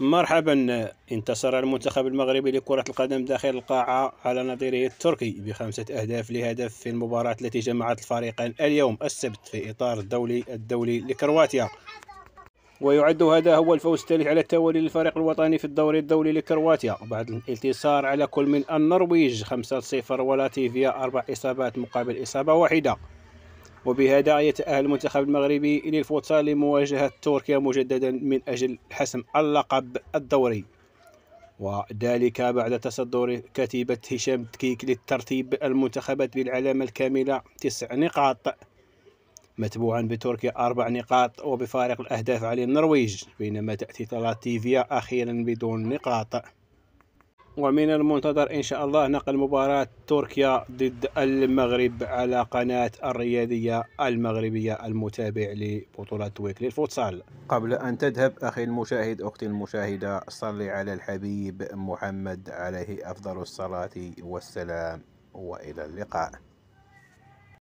مرحبا انتصر المنتخب المغربي لكرة القدم داخل القاعة على نظيره التركي بخمسة أهداف لهدف في المباراة التي جمعت الفريقين اليوم السبت في إطار الدولي الدولي لكرواتيا ويعد هذا هو الفوز الثالث على التوالي للفريق الوطني في الدوري الدولي لكرواتيا بعد الانتصار على كل من النرويج 5-0 ولاتيفيا أربع إصابات مقابل إصابة واحدة وبها داعية أهل المنتخب المغربي للفوتسال لمواجهة تركيا مجددا من أجل حسم اللقب الدوري وذلك بعد تصدر كتيبة هشام تكيك للترتيب المنتخبات بالعلامة الكاملة تسع نقاط متبوعا بتركيا أربع نقاط وبفارق الأهداف على النرويج بينما تأتي تلاتيفيا أخيرا بدون نقاط ومن المنتظر إن شاء الله نقل مباراة تركيا ضد المغرب على قناة الرياضية المغربية المتابع لبطولة ويكلي الفوتسال قبل أن تذهب أخي المشاهد أختي المشاهدة صلي على الحبيب محمد عليه أفضل الصلاة والسلام وإلى اللقاء